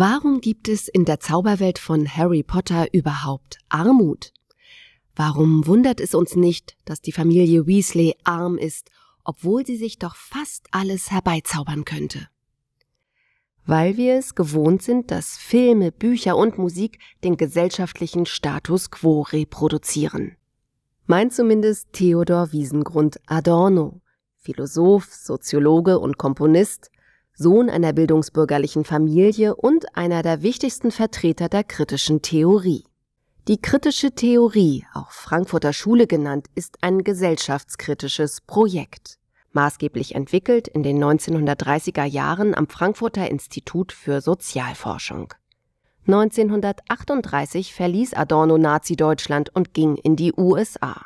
Warum gibt es in der Zauberwelt von Harry Potter überhaupt Armut? Warum wundert es uns nicht, dass die Familie Weasley arm ist, obwohl sie sich doch fast alles herbeizaubern könnte? Weil wir es gewohnt sind, dass Filme, Bücher und Musik den gesellschaftlichen Status quo reproduzieren. Meint zumindest Theodor Wiesengrund Adorno, Philosoph, Soziologe und Komponist, Sohn einer bildungsbürgerlichen Familie und einer der wichtigsten Vertreter der kritischen Theorie. Die kritische Theorie, auch Frankfurter Schule genannt, ist ein gesellschaftskritisches Projekt. Maßgeblich entwickelt in den 1930er Jahren am Frankfurter Institut für Sozialforschung. 1938 verließ Adorno Nazi-Deutschland und ging in die USA.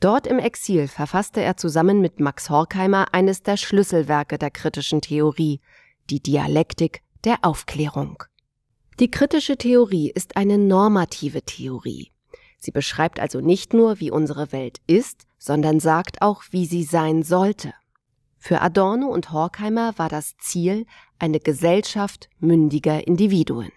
Dort im Exil verfasste er zusammen mit Max Horkheimer eines der Schlüsselwerke der kritischen Theorie, die Dialektik der Aufklärung. Die kritische Theorie ist eine normative Theorie. Sie beschreibt also nicht nur, wie unsere Welt ist, sondern sagt auch, wie sie sein sollte. Für Adorno und Horkheimer war das Ziel eine Gesellschaft mündiger Individuen.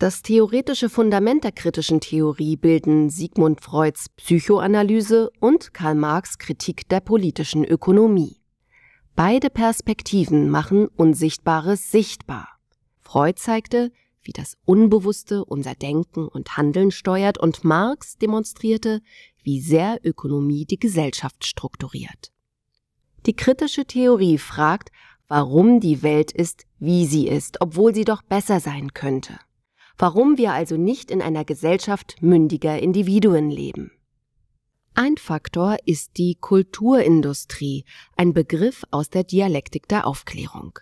Das theoretische Fundament der kritischen Theorie bilden Sigmund Freuds Psychoanalyse und Karl Marx Kritik der politischen Ökonomie. Beide Perspektiven machen Unsichtbares sichtbar. Freud zeigte, wie das Unbewusste unser Denken und Handeln steuert und Marx demonstrierte, wie sehr Ökonomie die Gesellschaft strukturiert. Die kritische Theorie fragt, warum die Welt ist, wie sie ist, obwohl sie doch besser sein könnte warum wir also nicht in einer Gesellschaft mündiger Individuen leben. Ein Faktor ist die Kulturindustrie, ein Begriff aus der Dialektik der Aufklärung.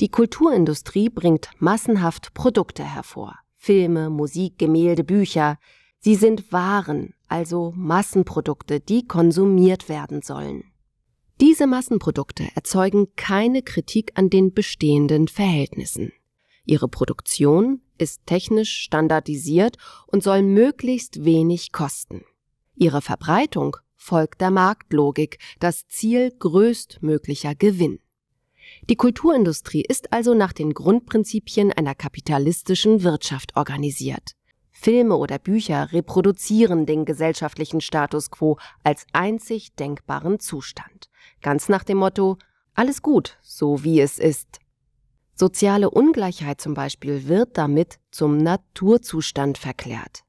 Die Kulturindustrie bringt massenhaft Produkte hervor. Filme, Musik, Gemälde, Bücher. Sie sind Waren, also Massenprodukte, die konsumiert werden sollen. Diese Massenprodukte erzeugen keine Kritik an den bestehenden Verhältnissen. Ihre Produktion ist technisch standardisiert und soll möglichst wenig kosten. Ihre Verbreitung folgt der Marktlogik, das Ziel größtmöglicher Gewinn. Die Kulturindustrie ist also nach den Grundprinzipien einer kapitalistischen Wirtschaft organisiert. Filme oder Bücher reproduzieren den gesellschaftlichen Status quo als einzig denkbaren Zustand. Ganz nach dem Motto alles gut, so wie es ist. Soziale Ungleichheit zum Beispiel wird damit zum Naturzustand verklärt.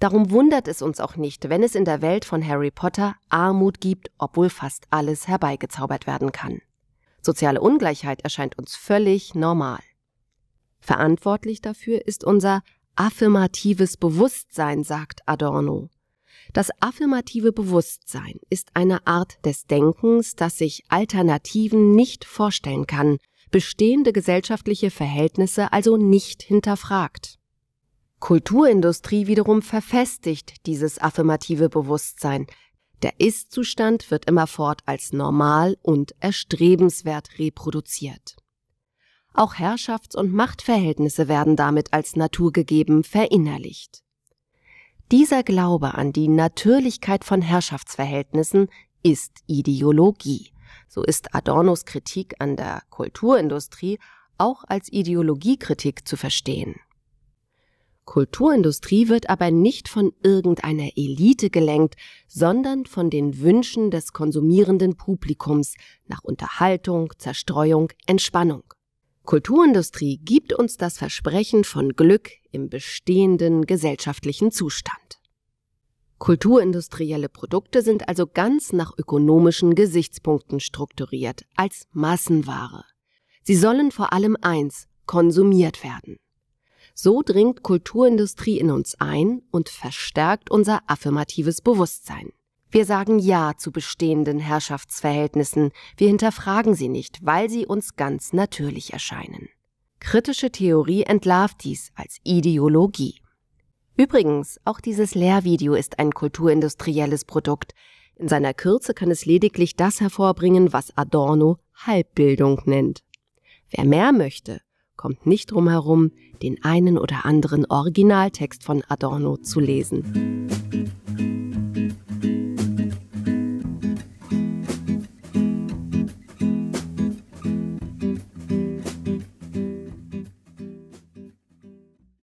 Darum wundert es uns auch nicht, wenn es in der Welt von Harry Potter Armut gibt, obwohl fast alles herbeigezaubert werden kann. Soziale Ungleichheit erscheint uns völlig normal. Verantwortlich dafür ist unser affirmatives Bewusstsein, sagt Adorno. Das affirmative Bewusstsein ist eine Art des Denkens, das sich Alternativen nicht vorstellen kann bestehende gesellschaftliche Verhältnisse also nicht hinterfragt. Kulturindustrie wiederum verfestigt dieses affirmative Bewusstsein. Der Ist-Zustand wird immerfort als normal und erstrebenswert reproduziert. Auch Herrschafts- und Machtverhältnisse werden damit als naturgegeben verinnerlicht. Dieser Glaube an die Natürlichkeit von Herrschaftsverhältnissen ist Ideologie so ist Adornos Kritik an der Kulturindustrie auch als Ideologiekritik zu verstehen. Kulturindustrie wird aber nicht von irgendeiner Elite gelenkt, sondern von den Wünschen des konsumierenden Publikums nach Unterhaltung, Zerstreuung, Entspannung. Kulturindustrie gibt uns das Versprechen von Glück im bestehenden gesellschaftlichen Zustand. Kulturindustrielle Produkte sind also ganz nach ökonomischen Gesichtspunkten strukturiert, als Massenware. Sie sollen vor allem eins, konsumiert werden. So dringt Kulturindustrie in uns ein und verstärkt unser affirmatives Bewusstsein. Wir sagen Ja zu bestehenden Herrschaftsverhältnissen, wir hinterfragen sie nicht, weil sie uns ganz natürlich erscheinen. Kritische Theorie entlarvt dies als Ideologie. Übrigens, auch dieses Lehrvideo ist ein kulturindustrielles Produkt. In seiner Kürze kann es lediglich das hervorbringen, was Adorno Halbbildung nennt. Wer mehr möchte, kommt nicht drum herum, den einen oder anderen Originaltext von Adorno zu lesen.